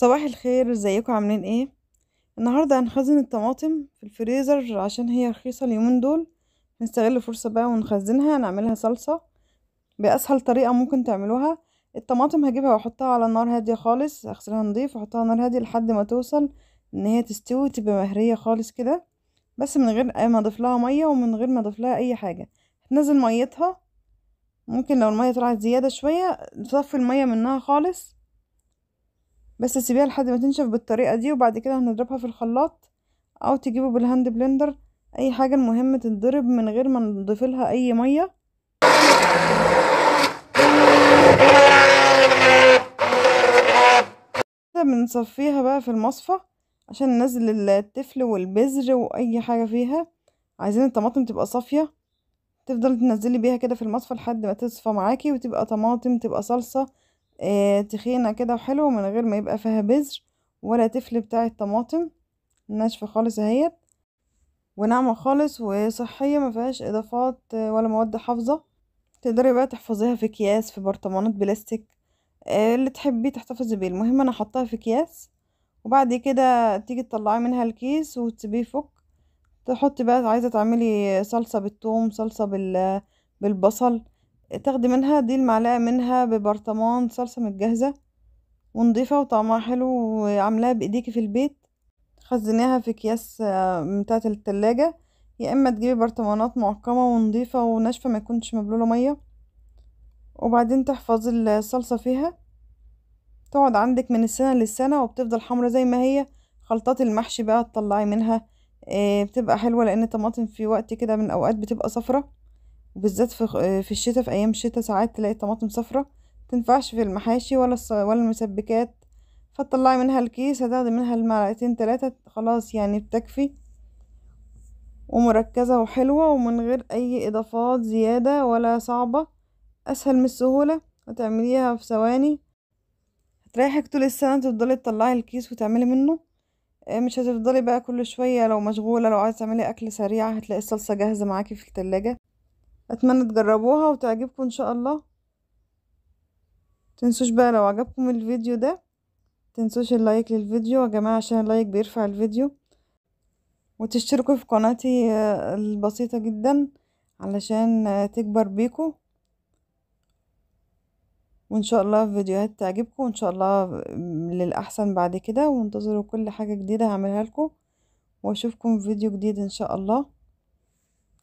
صباح الخير ازيكم عاملين ايه النهارده هنخزن الطماطم في الفريزر عشان هي رخيصه اليومين دول نستغل الفرصه بقى ونخزنها نعملها صلصه باسهل طريقه ممكن تعملوها الطماطم هجيبها واحطها على نار هاديه خالص اغسلها نضيف واحطها على نار هاديه لحد ما توصل ان هي تستوي تبقى مهريه خالص كده بس من غير ما اضيف لها ميه ومن غير ما اضيف لها اي حاجه هتنزل ميتها ممكن لو الميه طلعت زياده شويه نصفي الميه منها خالص بس تسيبيها لحد ما تنشف بالطريقة دي وبعد كده هنضربها في الخلاط او تجيبه بالهاند بلندر اي حاجة المهم تتضرب من غير ما نضيف لها اي مية بنصفيها بقى في المصفى عشان ننزل التفل والبذر واي حاجة فيها عايزين الطماطم تبقى صافية تفضل تنزلي بيها كده في المصفى لحد ما تصفى معاكي وتبقى طماطم تبقى صلصة آه، تخينة كده وحلوة من غير ما يبقى فيها بذر ولا تفل بتاع الطماطم ناشفة خالص اهيت وناعمة خالص وصحية ما فيهاش اضافات ولا مواد حافظة تقدري بقى تحفظيها في اكياس في برطمانات بلاستيك آه، اللي تحبيه تحتفظي بيه المهم انا حطها في اكياس وبعد كده تيجي تطلعي منها الكيس وتسيبيه يفك تحطي بقى عايزة تعملي صلصة بالثوم صلصة بال بالبصل تاخدي منها دي المعلقة منها ببرطمان صلصة متجهزة ونضيفة وطعمها حلو وعاملاها بايديكي في البيت خزناها في اكياس بتاعة التلاجة يا اما تجيبي برطمانات معقمة ونضيفة وناشفة ما يكونش مبلولة مية وبعدين تحفظي الصلصة فيها تقعد عندك من السنة للسنة وبتفضل حمرا زي ما هي خلطات المحشي بقى تطلعي منها آه، بتبقى حلوة لان الطماطم في وقت كده من اوقات بتبقى صفرة وبالذات في آه، في الشتاء في ايام الشتاء ساعات تلاقي الطماطم صفرة تنفعش في المحاشي ولا ولا المسبكات فتطلعي منها الكيس هتاخدي منها المعلقتين تلاتة خلاص يعني بتكفي ومركزة وحلوة ومن غير أي إضافات زيادة ولا صعبة أسهل من السهولة هتعمليها في ثواني هتريحك طول السنة تفضلي تطلعي الكيس وتعملي منه آه، مش هتفضلي بقى كل شوية لو مشغولة لو عايزة تعملي أكل سريع هتلاقي الصلصة جاهزة معاكي في التلاجة اتمنى تجربوها وتعجبكم ان شاء الله تنسوش بقى لو عجبكم الفيديو ده تنسوش اللايك للفيديو يا جماعه عشان اللايك بيرفع الفيديو وتشتركوا في قناتي آه، البسيطه جدا علشان آه، تكبر بيكم وان شاء الله فيديوهات تعجبكم وان شاء الله آه، للاحسن بعد كده وانتظروا كل حاجه جديده هعملها لكم واشوفكم في فيديو جديد ان شاء الله